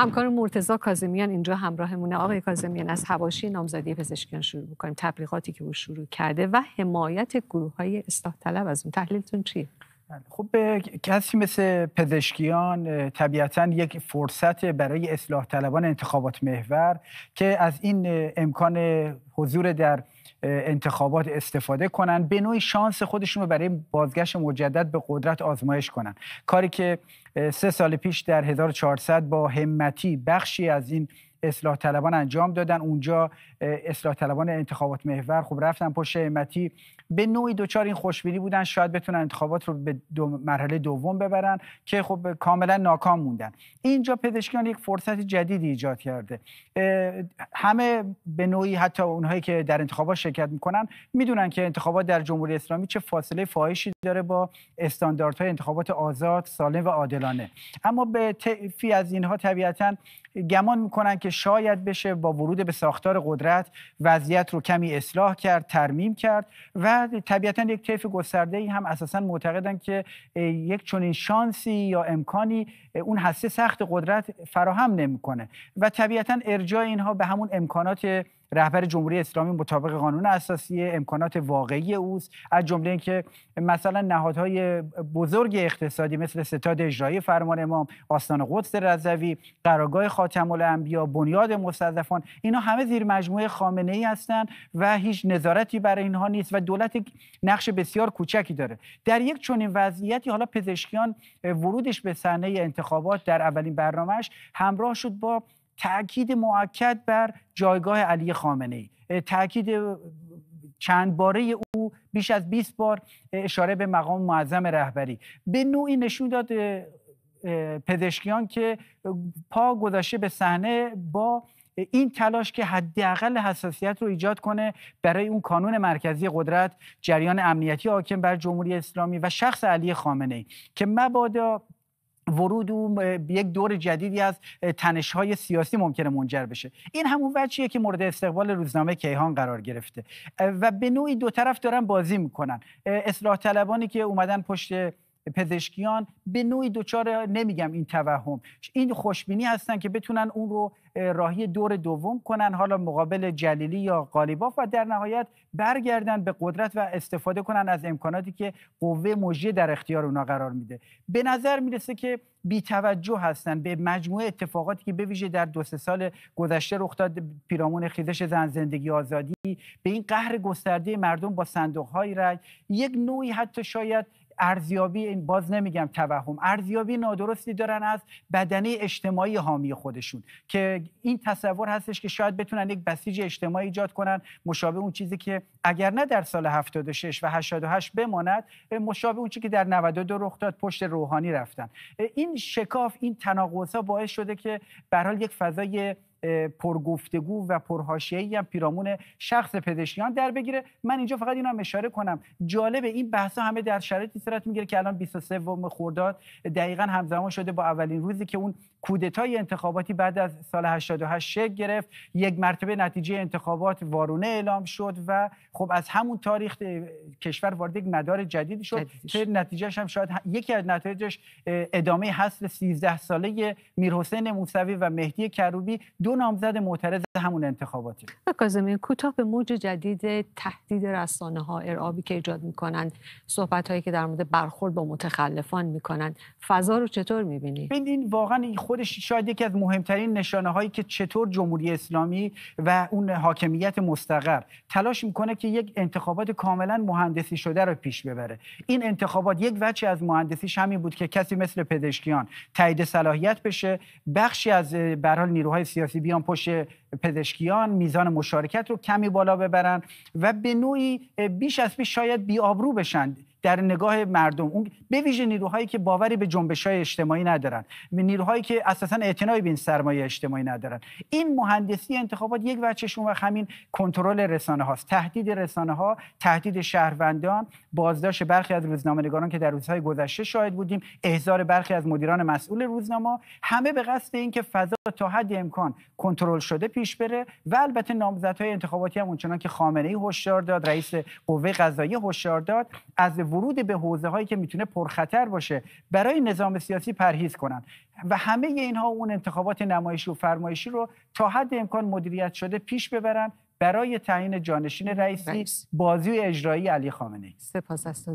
همکار مرتزا کازمیان اینجا همراهمونه آقای کازمیان از هواشی نامزدی پزشکیان شروع بکنیم تبلیغاتی که او شروع کرده و حمایت گروه های اصلاح طلب از اون تحلیلتون چیه؟ بله، خب به کسی مثل پزشکیان طبیعتا یک فرصت برای اصلاح طلبان انتخابات محور که از این امکان حضور در انتخابات استفاده کنن به نوعی شانس خودشون رو برای بازگشت مجدد به قدرت آزمایش کنند کاری که سه سال پیش در 1400 با همتی بخشی از این اصلاح طلبان انجام دادن اونجا اصلاح طلبان انتخابات محور خب رفتن پشت امتی به نوعی دوچار این خوشبینی بودن شاید بتونن انتخابات رو به دو مرحله دوم ببرن که خب کاملا ناکام موندن اینجا پزشکیان یک فرصت جدیدی ایجاد کرده همه به نوعی حتی اونهایی که در انتخابات شرکت میکنن میدونن که انتخابات در جمهوری اسلامی چه فاصله فاحشی داره با استانداردهای انتخابات آزاد سالم و عادلانه اما به طیفی از اینها طبیعتا گمان میکنن که شاید بشه با ورود به ساختار قدرت وضعیت رو کمی اصلاح کرد ترمیم کرد و طبیعتا یک طیف گسترده ای هم اساسا معتقدن که یک چنین شانسی یا امکانی اون هسته سخت قدرت فراهم نمیکنه و طبیعتا ارجاع اینها به همون امکانات رهبر جمهوری اسلامی مطابق قانون اساسی امکانات واقعی اوست از جمله اینکه مثلا نهادهای بزرگ اقتصادی مثل ستاد اجرایی فرمان امام آستان قدس رضوی قرارگاه خاتم الانبیا بنیاد مستضعفان اینا همه زیر مجموعه خامنه ای هستند و هیچ نظارتی برای اینها نیست و دولت نقش بسیار کوچکی داره در یک چنین وضعیتی حالا پزشکیان ورودش به صحنه انتخابات در اولین برنامهش همراه شد با تاکید موکد بر جایگاه علی خامنه ای تاکید چند باره او بیش از 20 بار اشاره به مقام معظم رهبری به نوعی نشون داد پزشکیان که پا گذاشته به صحنه با این تلاش که حداقل حساسیت رو ایجاد کنه برای اون کانون مرکزی قدرت جریان امنیتی حاکم بر جمهوری اسلامی و شخص علی خامنه ای که مبادا ورود او یک دور جدیدی از تنش های سیاسی ممکنه منجر بشه این همون وجهیه که مورد استقبال روزنامه کیهان قرار گرفته و به نوعی دو طرف دارن بازی میکنن اصلاح طلبانی که اومدن پشت پزشکیان به نوعی دچار نمیگم این توهم این خوشبینی هستن که بتونن اون رو راهی دور دوم کنن حالا مقابل جلیلی یا قالیباف و در نهایت برگردن به قدرت و استفاده کنن از امکاناتی که قوه موجی در اختیار اونا قرار میده به نظر میرسه که بی توجه هستن به مجموعه اتفاقاتی که به ویژه در دو سه سال گذشته رخ داد پیرامون خیزش زن زندگی آزادی به این قهر گسترده مردم با صندوق های رای یک نوعی حتی شاید ارزیابی این باز نمیگم توهم ارزیابی نادرستی دارن از بدنه اجتماعی حامی خودشون که این تصور هستش که شاید بتونن یک بسیج اجتماعی ایجاد کنن مشابه اون چیزی که اگر نه در سال 76 و 88 بماند مشابه اون چیزی که در 92 رخ داد پشت روحانی رفتن این شکاف این تناقض ها باعث شده که به یک فضای پرگفتگو و پرهاشیهی هم پیرامون شخص پزشکیان در بگیره من اینجا فقط اینا هم اشاره کنم جالبه این بحث همه در شرایطی صورت میگیره که الان 23 خورداد دقیقا همزمان شده با اولین روزی که اون کودتای انتخاباتی بعد از سال 88 شکل گرفت یک مرتبه نتیجه انتخابات وارونه اعلام شد و خب از همون تاریخ کشور وارد یک مدار جدید شد که نتیجهش هم شاید یکی از نتایجش ادامه حصر 13 ساله میرحسین موسوی و مهدی کروبی دو نامزد معترض همون انتخاباتی کاظمی کوتاه به موج جدید تهدید رسانه ها ارعابی که ایجاد میکنن صحبت که در مورد برخورد با متخلفان میکنن فضا رو چطور میبینی این واقعا خودش شاید یکی از مهمترین نشانه هایی که چطور جمهوری اسلامی و اون حاکمیت مستقر تلاش میکنه که یک انتخابات کاملا مهندسی شده رو پیش ببره این انتخابات یک وجه از مهندسیش همین بود که کسی مثل پدشکیان تایید صلاحیت بشه بخشی از به نیروهای سیاسی بیان پشت پزشکیان میزان مشارکت رو کمی بالا ببرن و به نوعی بیش از پیش شاید آبرو بشن در نگاه مردم اون به ویژه نیروهایی که باوری به جنبش های اجتماعی ندارن نیروهایی که اساسا اعتنای به این سرمایه اجتماعی ندارن این مهندسی انتخابات یک بچهش و و همین کنترل رسانه هاست تهدید رسانه ها تهدید شهروندان بازداشت برخی از روزنامه‌نگاران که در روزهای گذشته شاهد بودیم احضار برخی از مدیران مسئول روزنامه همه به قصد اینکه فضا تا حد امکان کنترل شده پیش بره و البته نامزدهای انتخاباتی هم اونچنان که ای هشدار داد رئیس قوه قضاییه هشدار داد از ورود به حوزه هایی که میتونه پرخطر باشه برای نظام سیاسی پرهیز کنن و همه اینها اون انتخابات نمایشی و فرمایشی رو تا حد امکان مدیریت شده پیش ببرن برای تعیین جانشین رئیسی بازی و اجرایی علی خامنه‌ای سپاس